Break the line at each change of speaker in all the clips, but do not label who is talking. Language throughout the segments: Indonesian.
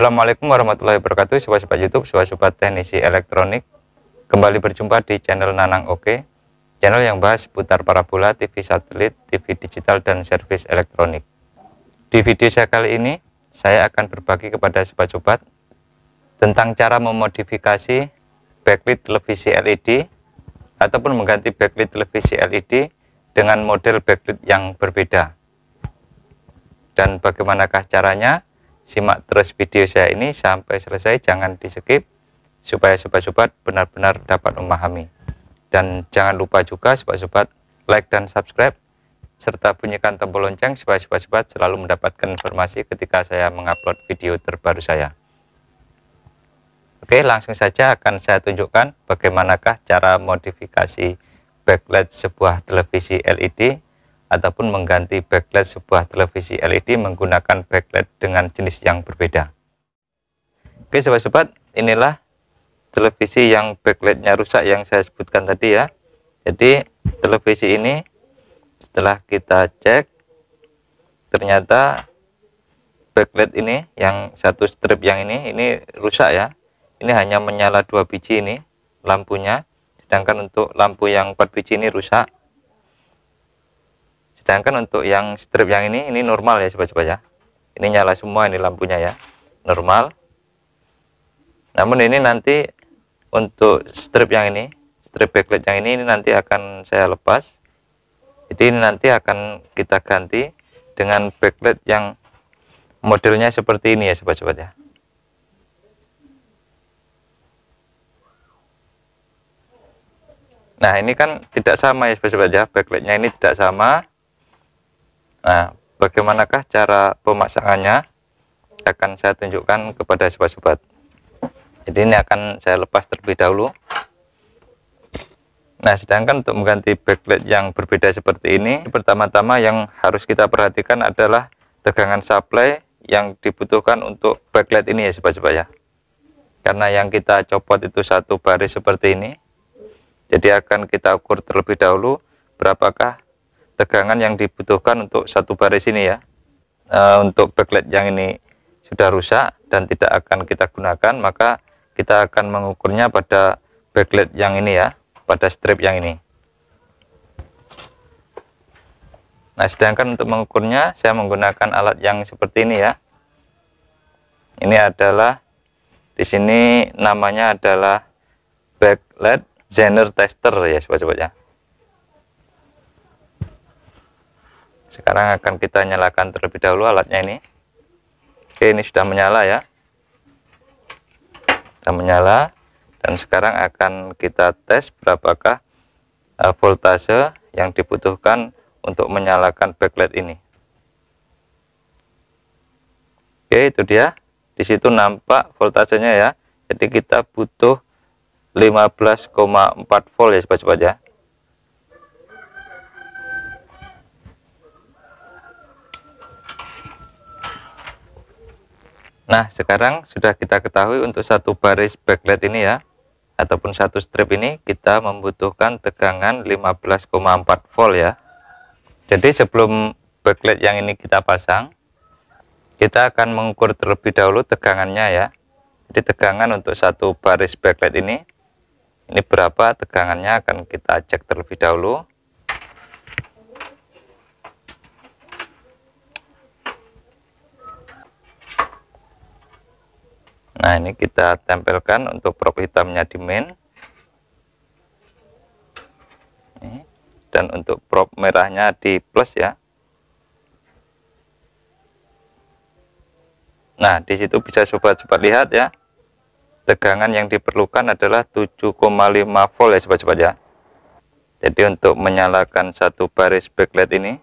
Assalamualaikum warahmatullahi wabarakatuh Sobat-sobat Youtube, sobat-sobat teknisi elektronik Kembali berjumpa di channel Nanang Oke Channel yang bahas seputar parabola, TV satelit, TV digital, dan servis elektronik Di video saya kali ini, saya akan berbagi kepada sobat-sobat Tentang cara memodifikasi backlit televisi LED Ataupun mengganti backlit televisi LED dengan model backlit yang berbeda Dan bagaimanakah caranya? Simak terus video saya ini sampai selesai, jangan di skip supaya sobat-sobat benar-benar dapat memahami. Dan jangan lupa juga sobat-sobat like dan subscribe serta bunyikan tombol lonceng supaya sobat-sobat selalu mendapatkan informasi ketika saya mengupload video terbaru saya. Oke, langsung saja akan saya tunjukkan bagaimanakah cara modifikasi backlight sebuah televisi LED ataupun mengganti backlight sebuah televisi LED menggunakan backlight dengan jenis yang berbeda. Oke sobat-sobat, inilah televisi yang backlightnya rusak yang saya sebutkan tadi ya. Jadi televisi ini setelah kita cek ternyata backlight ini yang satu strip yang ini ini rusak ya ini hanya menyala dua biji ini lampunya sedangkan untuk lampu yang empat biji ini rusak sedangkan untuk yang strip yang ini ini normal ya sobat-sobat ya ini nyala semua ini lampunya ya normal namun ini nanti untuk strip yang ini strip backlight yang ini, ini nanti akan saya lepas jadi ini nanti akan kita ganti dengan backlight yang modelnya seperti ini ya sobat-sobat ya nah ini kan tidak sama ya sobat-sobat ya backlightnya ini tidak sama Nah, bagaimanakah cara pemasangannya? Akan saya tunjukkan kepada sobat-sobat. Jadi ini akan saya lepas terlebih dahulu. Nah, sedangkan untuk mengganti backlight yang berbeda seperti ini, pertama-tama yang harus kita perhatikan adalah tegangan supply yang dibutuhkan untuk backlight ini ya sobat-sobat ya. Karena yang kita copot itu satu baris seperti ini. Jadi akan kita ukur terlebih dahulu berapakah tegangan yang dibutuhkan untuk satu baris ini ya eh, untuk backlight yang ini sudah rusak dan tidak akan kita gunakan maka kita akan mengukurnya pada backlight yang ini ya pada strip yang ini nah sedangkan untuk mengukurnya saya menggunakan alat yang seperti ini ya ini adalah di sini namanya adalah backlight zener tester ya sobat-sobat ya sekarang akan kita nyalakan terlebih dahulu alatnya ini oke ini sudah menyala ya sudah menyala dan sekarang akan kita tes berapakah e, voltase yang dibutuhkan untuk menyalakan backlight ini oke itu dia di situ nampak voltasenya ya jadi kita butuh 15,4 volt ya sobat-sobat ya Nah, sekarang sudah kita ketahui untuk satu baris backlight ini ya, ataupun satu strip ini kita membutuhkan tegangan 15,4 volt ya. Jadi sebelum backlight yang ini kita pasang, kita akan mengukur terlebih dahulu tegangannya ya. Jadi tegangan untuk satu baris backlight ini, ini berapa tegangannya akan kita cek terlebih dahulu. Nah, ini kita tempelkan untuk prop hitamnya di main. Dan untuk prop merahnya di plus ya. Nah, di situ bisa sobat-sobat lihat ya. Tegangan yang diperlukan adalah 7,5 volt ya sobat-sobat ya. Jadi untuk menyalakan satu baris backlight ini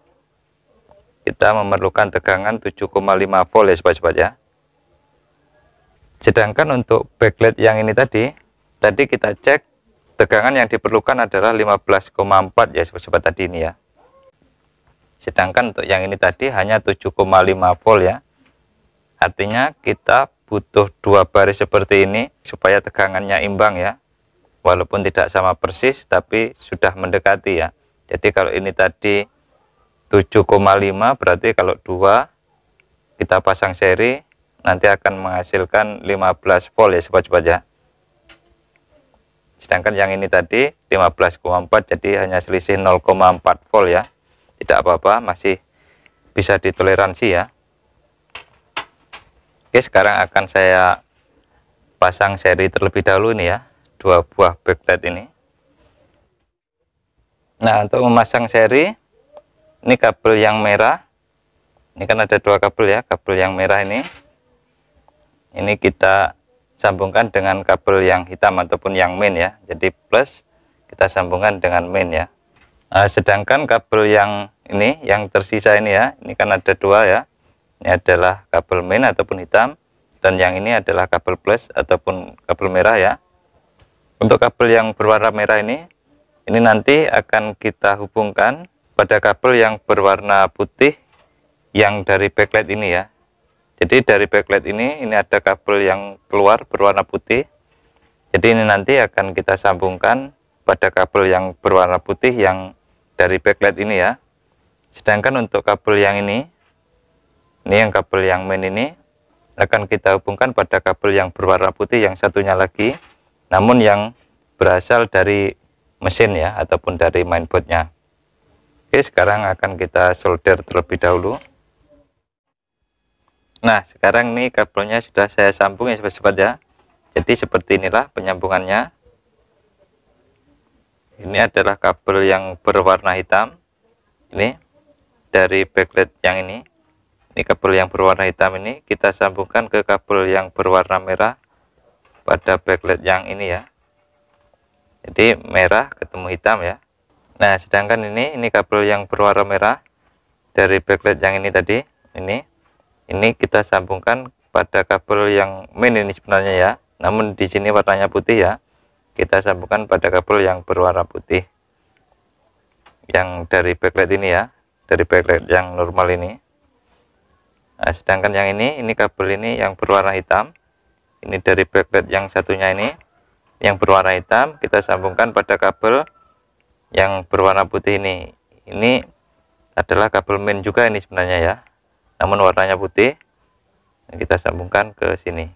kita memerlukan tegangan 7,5 volt ya sobat-sobat ya sedangkan untuk backlight yang ini tadi tadi kita cek tegangan yang diperlukan adalah 15,4 ya sobat tadi ini ya sedangkan untuk yang ini tadi hanya 7,5 volt ya artinya kita butuh dua baris seperti ini supaya tegangannya imbang ya walaupun tidak sama persis tapi sudah mendekati ya jadi kalau ini tadi 7,5 berarti kalau dua kita pasang seri nanti akan menghasilkan 15 volt ya sobat-sobat ya sedangkan yang ini tadi 15,4 jadi hanya selisih 0,4 volt ya tidak apa-apa masih bisa ditoleransi ya Oke sekarang akan saya pasang seri terlebih dahulu ini ya dua buah backlight ini nah untuk memasang seri ini kabel yang merah ini kan ada dua kabel ya kabel yang merah ini ini kita sambungkan dengan kabel yang hitam ataupun yang main ya jadi plus kita sambungkan dengan main ya nah, sedangkan kabel yang ini yang tersisa ini ya ini kan ada dua ya ini adalah kabel main ataupun hitam dan yang ini adalah kabel plus ataupun kabel merah ya untuk kabel yang berwarna merah ini ini nanti akan kita hubungkan pada kabel yang berwarna putih yang dari backlight ini ya jadi dari backlight ini ini ada kabel yang keluar berwarna putih jadi ini nanti akan kita sambungkan pada kabel yang berwarna putih yang dari backlight ini ya sedangkan untuk kabel yang ini ini yang kabel yang main ini akan kita hubungkan pada kabel yang berwarna putih yang satunya lagi namun yang berasal dari mesin ya ataupun dari mainboardnya oke sekarang akan kita solder terlebih dahulu Nah, sekarang ini kabelnya sudah saya sambung ya sobat-sobat ya. Jadi seperti inilah penyambungannya. Ini adalah kabel yang berwarna hitam. Ini dari backlight yang ini. Ini kabel yang berwarna hitam ini kita sambungkan ke kabel yang berwarna merah pada backlight yang ini ya. Jadi merah ketemu hitam ya. Nah, sedangkan ini ini kabel yang berwarna merah dari backlight yang ini tadi, ini ini kita sambungkan pada kabel yang main ini sebenarnya ya namun di sini warnanya putih ya kita sambungkan pada kabel yang berwarna putih yang dari backlight ini ya dari backlight yang normal ini nah, sedangkan yang ini ini kabel ini yang berwarna hitam ini dari backlight yang satunya ini yang berwarna hitam kita sambungkan pada kabel yang berwarna putih ini ini adalah kabel main juga ini sebenarnya ya namun warnanya putih kita sambungkan ke sini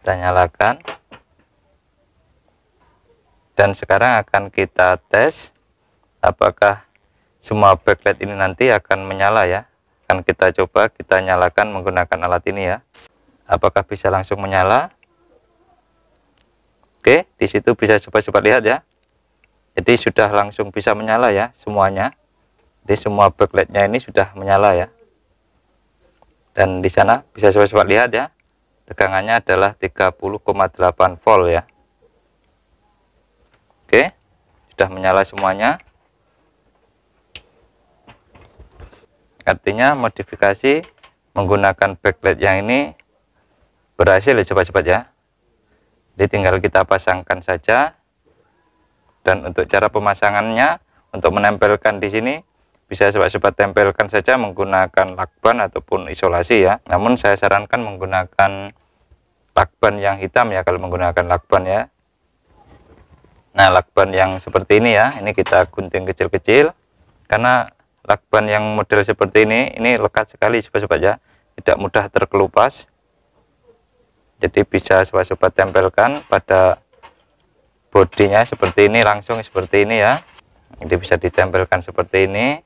kita nyalakan dan sekarang akan kita tes apakah semua backlight ini nanti akan menyala ya akan kita coba kita nyalakan menggunakan alat ini ya apakah bisa langsung menyala oke disitu bisa coba-coba lihat ya jadi sudah langsung bisa menyala ya semuanya jadi semua backlightnya ini sudah menyala ya dan di sana bisa sobat-sobat lihat ya tegangannya adalah 30,8 volt ya oke sudah menyala semuanya artinya modifikasi menggunakan backlight yang ini berhasil ya sobat-sobat ya jadi tinggal kita pasangkan saja dan untuk cara pemasangannya untuk menempelkan di sini bisa sobat-sobat tempelkan saja menggunakan lakban ataupun isolasi ya namun saya sarankan menggunakan lakban yang hitam ya kalau menggunakan lakban ya nah lakban yang seperti ini ya ini kita gunting kecil-kecil karena lakban yang model seperti ini ini lekat sekali sobat-sobat ya tidak mudah terkelupas jadi bisa sobat-sobat tempelkan pada bodinya seperti ini langsung seperti ini ya ini bisa ditempelkan seperti ini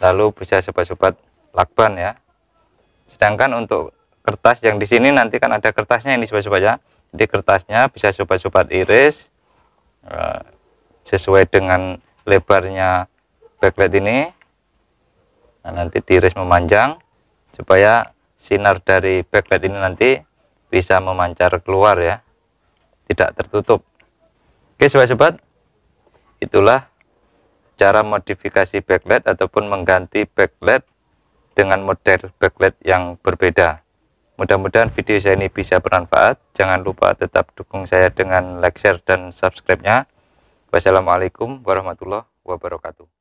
lalu bisa sobat-sobat lakban ya sedangkan untuk kertas yang di sini nanti kan ada kertasnya ini sobat-sobat ya jadi kertasnya bisa sobat-sobat iris eh, sesuai dengan lebarnya backlight ini nah, nanti diiris memanjang supaya sinar dari backlight ini nanti bisa memancar keluar ya tidak tertutup Oke sobat-sobat, itulah cara modifikasi backlight ataupun mengganti backlight dengan model backlight yang berbeda. Mudah-mudahan video saya ini bisa bermanfaat. Jangan lupa tetap dukung saya dengan like, share, dan subscribe-nya. Wassalamualaikum warahmatullahi wabarakatuh.